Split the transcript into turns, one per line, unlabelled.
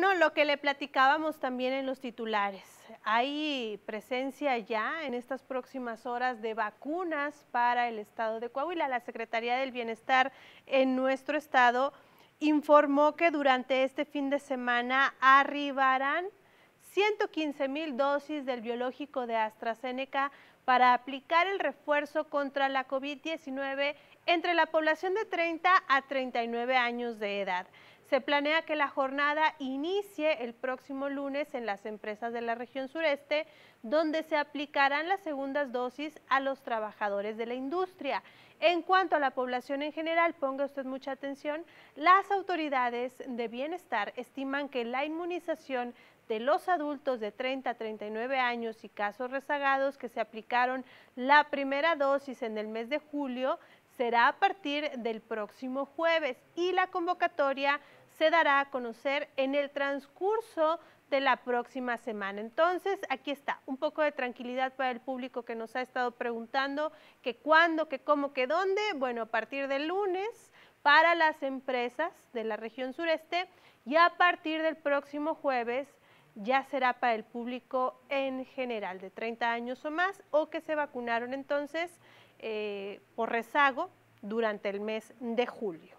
bueno, lo que le platicábamos también en los titulares. Hay presencia ya en estas próximas horas de vacunas para el estado de Coahuila. La Secretaría del Bienestar en nuestro estado informó que durante este fin de semana arribarán 115 mil dosis del biológico de AstraZeneca para aplicar el refuerzo contra la COVID-19 entre la población de 30 a 39 años de edad. Se planea que la jornada inicie el próximo lunes en las empresas de la región sureste, donde se aplicarán las segundas dosis a los trabajadores de la industria. En cuanto a la población en general, ponga usted mucha atención, las autoridades de bienestar estiman que la inmunización de los adultos de 30 a 39 años y casos rezagados que se aplicaron la primera dosis en el mes de julio será a partir del próximo jueves y la convocatoria se dará a conocer en el transcurso de la próxima semana. Entonces, aquí está, un poco de tranquilidad para el público que nos ha estado preguntando que cuándo, que cómo, que dónde. Bueno, a partir del lunes para las empresas de la región sureste y a partir del próximo jueves ya será para el público en general de 30 años o más o que se vacunaron entonces eh, por rezago durante el mes de julio.